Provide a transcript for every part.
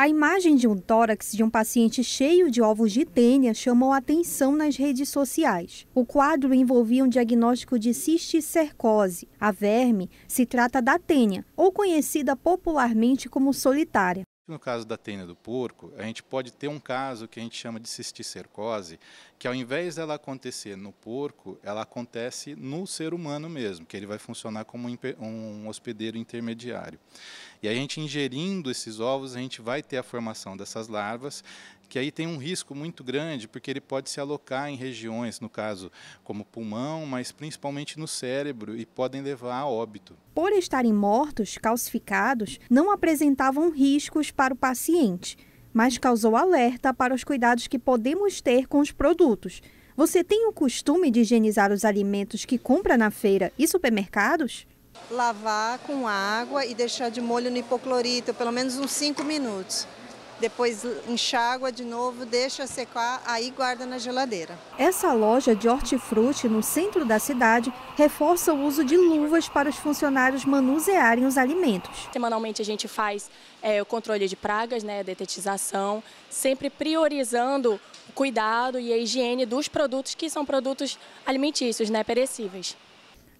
A imagem de um tórax de um paciente cheio de ovos de tênia chamou atenção nas redes sociais. O quadro envolvia um diagnóstico de cisticercose. A verme se trata da tênia, ou conhecida popularmente como solitária. No caso da tênia do porco, a gente pode ter um caso que a gente chama de cisticercose, que ao invés dela acontecer no porco, ela acontece no ser humano mesmo, que ele vai funcionar como um hospedeiro intermediário. E a gente ingerindo esses ovos, a gente vai ter a formação dessas larvas que aí tem um risco muito grande, porque ele pode se alocar em regiões, no caso, como pulmão, mas principalmente no cérebro, e podem levar a óbito. Por estarem mortos, calcificados, não apresentavam riscos para o paciente, mas causou alerta para os cuidados que podemos ter com os produtos. Você tem o costume de higienizar os alimentos que compra na feira e supermercados? Lavar com água e deixar de molho no hipoclorito, pelo menos uns 5 minutos depois enxágua de novo, deixa secar, aí guarda na geladeira. Essa loja de hortifruti no centro da cidade reforça o uso de luvas para os funcionários manusearem os alimentos. Semanalmente a gente faz é, o controle de pragas, né, a detetização, sempre priorizando o cuidado e a higiene dos produtos que são produtos alimentícios, né, perecíveis.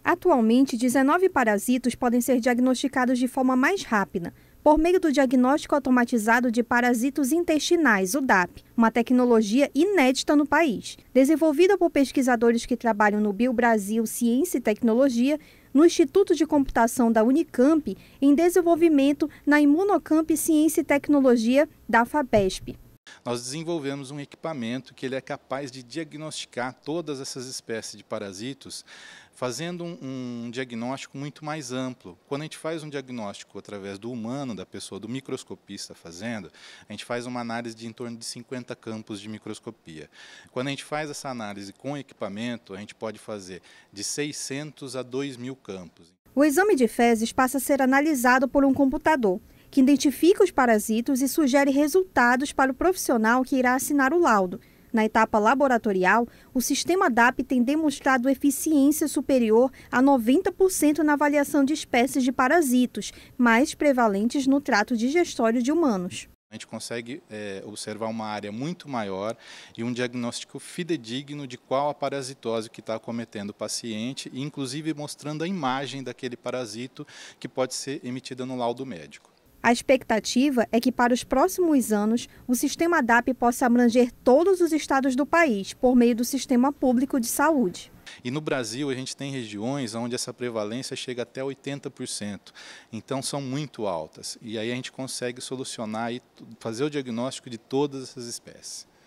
Atualmente, 19 parasitos podem ser diagnosticados de forma mais rápida por meio do diagnóstico automatizado de parasitos intestinais, o DAP, uma tecnologia inédita no país. Desenvolvida por pesquisadores que trabalham no Bio Brasil Ciência e Tecnologia, no Instituto de Computação da Unicamp, em desenvolvimento na Imunocamp Ciência e Tecnologia da FAPESP nós desenvolvemos um equipamento que ele é capaz de diagnosticar todas essas espécies de parasitos, fazendo um, um diagnóstico muito mais amplo. Quando a gente faz um diagnóstico através do humano, da pessoa, do microscopista fazendo, a gente faz uma análise de em torno de 50 campos de microscopia. Quando a gente faz essa análise com equipamento, a gente pode fazer de 600 a 2 mil campos. O exame de fezes passa a ser analisado por um computador que identifica os parasitos e sugere resultados para o profissional que irá assinar o laudo. Na etapa laboratorial, o sistema DAP tem demonstrado eficiência superior a 90% na avaliação de espécies de parasitos, mais prevalentes no trato digestório de humanos. A gente consegue é, observar uma área muito maior e um diagnóstico fidedigno de qual a parasitose que está acometendo o paciente, inclusive mostrando a imagem daquele parasito que pode ser emitida no laudo médico. A expectativa é que para os próximos anos o sistema DAP possa abranger todos os estados do país por meio do sistema público de saúde. E no Brasil a gente tem regiões onde essa prevalência chega até 80%. Então são muito altas. E aí a gente consegue solucionar e fazer o diagnóstico de todas essas espécies.